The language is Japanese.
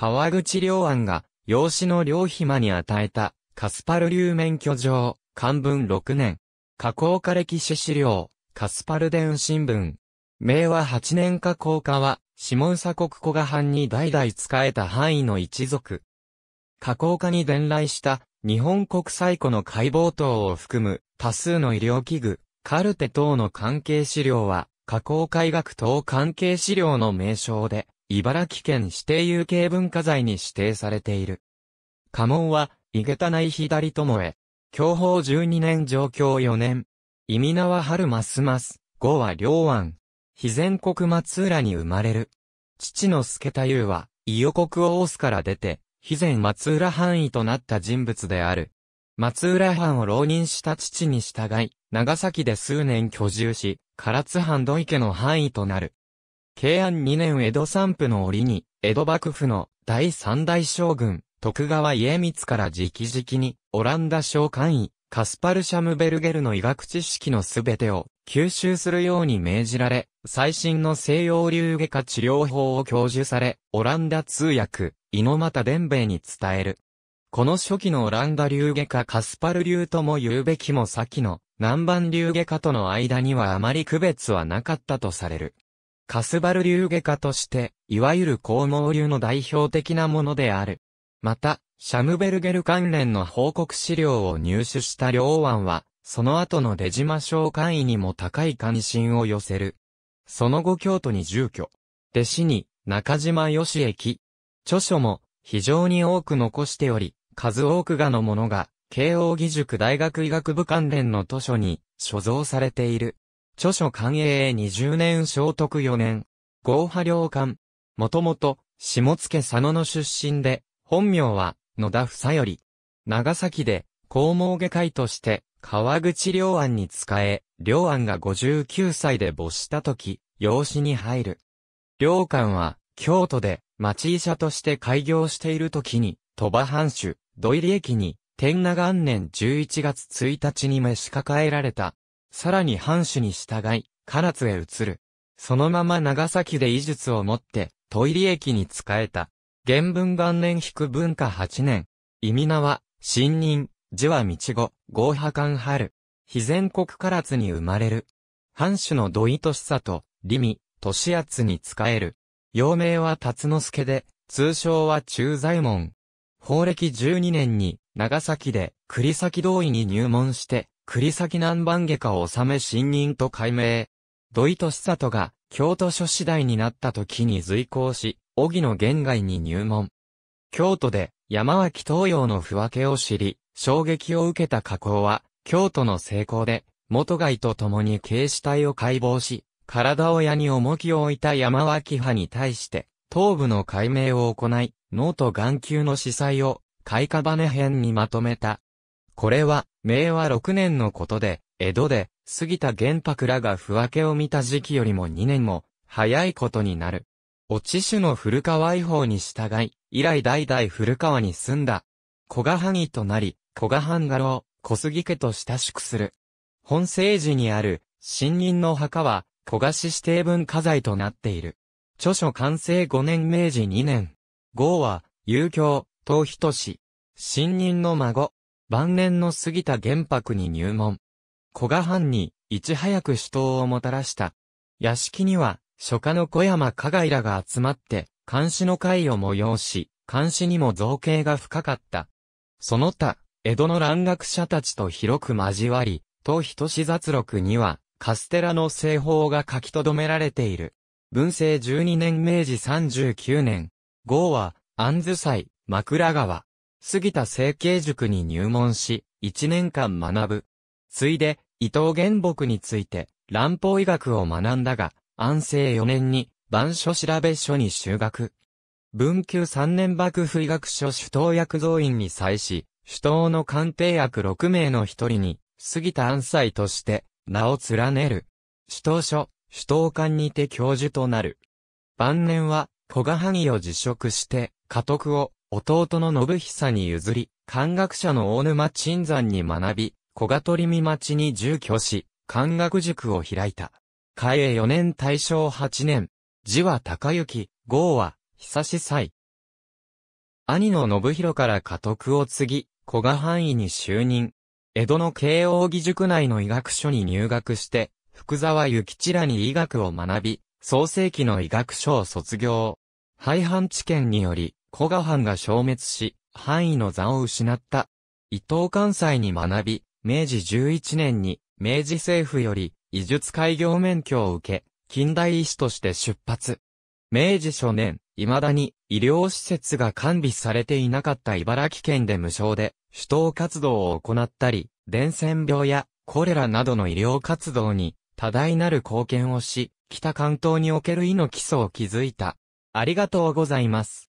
川口良安が、養子の良暇に与えた、カスパル流免許状、漢文6年。加工化歴史資料、カスパル伝新聞。明和8年加工化は、下総国古賀藩に代々仕えた範囲の一族。加工化に伝来した、日本国際古の解剖等を含む、多数の医療器具、カルテ等の関係資料は、加工科医学等関係資料の名称で、茨城県指定有形文化財に指定されている。家紋は、井桁内左巴。享保12年上京4年。意味名は春ますます。語は両安。肥前国松浦に生まれる。父の助太夫は、伊予国大須から出て、肥前松浦藩医となった人物である。松浦藩を浪人した父に従い、長崎で数年居住し、唐津藩土池の範囲となる。慶安2年江戸散布の折に、江戸幕府の第三代将軍、徳川家光から直々に、オランダ商館医、カスパルシャムベルゲルの医学知識のすべてを吸収するように命じられ、最新の西洋流外科治療法を教授され、オランダ通訳、猪俣伝兵衛に伝える。この初期のオランダ流外科カスパル流とも言うべきも先の南蛮流外科との間にはあまり区別はなかったとされる。カスバル流外科として、いわゆる高毛流の代表的なものである。また、シャムベルゲル関連の報告資料を入手した両腕は、その後の出島省。会医にも高い関心を寄せる。その後京都に住居。弟子に、中島義駅。著書も、非常に多く残しており、数多くがのものが、慶応義塾大学医学部関連の図書に、所蔵されている。著書官営20年聖徳4年、合派良官。もともと、下野佐野の出身で、本名は、野田房より。長崎で、公毛外科医として、川口良安に仕え、良安が59歳で没した時、養子に入る。良官は、京都で、町医者として開業している時に、鳥羽藩主、土入駅に、天長元年11月1日に召し抱えられた、さらに藩主に従い、唐津へ移る。そのまま長崎で医術をもって、トイリ駅に仕えた。原文元年引く文化8年。意味名は、新任、字は道後、合破官春。非全国唐津に生まれる。藩主の土井利里、利美、利厚に仕える。幼名は辰之助で、通称は中左門。法暦12年に、長崎で、栗崎同意に入門して、栗崎南蛮下下を治め新任と改名。土井利里が京都諸次第になった時に随行し、荻野玄外に入門。京都で山脇東洋の不分けを知り、衝撃を受けた加工は、京都の成功で、元外と共に警視体を解剖し、体親に重きを置いた山脇派に対して、頭部の解明を行い、脳と眼球の司祭を、開花羽編にまとめた。これは、明和6年のことで、江戸で、杉田玄白らが不分けを見た時期よりも2年も、早いことになる。お知主の古川遺法に従い、以来代々古川に住んだ。小賀藩医となり、小賀藩家老、小杉家と親しくする。本政寺にある、新任の墓は、小賀市指定文化財となっている。著書完成5年明治2年。号は、遊興、東人氏。新人の孫、晩年の過ぎた玄白に入門。古賀藩に、いち早く首都をもたらした。屋敷には、書家の小山加害らが集まって、監視の会を催し、監視にも造形が深かった。その他、江戸の蘭学者たちと広く交わり、と人志雑録には、カステラの製法が書き留められている。文政12年明治39年、号は、安寿祭、枕川。杉田成形塾に入門し、1年間学ぶ。ついで、伊藤原木について、乱法医学を学んだが、安政4年に、番書調べ書に修学。文久3年幕府医学書主刀薬造院に際し、主刀の鑑定薬6名の一人に、杉田安斎として、名を連ねる。主刀書、主刀官にて教授となる。晩年は、古賀萩を辞職して、家督を弟の信久に譲り、漢学者の大沼鎮山に学び、小賀取見町に住居し、漢学塾を開いた。開永4年大正8年、字は高行、号は、久し祭。兄の信弘から家督を継ぎ、古賀範囲に就任。江戸の慶応義塾内の医学書に入学して、福沢諭吉らに医学を学び、創世紀の医学書を卒業。廃藩置県により、古賀藩が消滅し、範囲の座を失った。伊藤関西に学び、明治11年に、明治政府より、医術開業免許を受け、近代医師として出発。明治初年、未だに医療施設が完備されていなかった茨城県で無償で、首都活動を行ったり、伝染病やコレラなどの医療活動に多大なる貢献をし、北関東における医の基礎を築いた。ありがとうございます。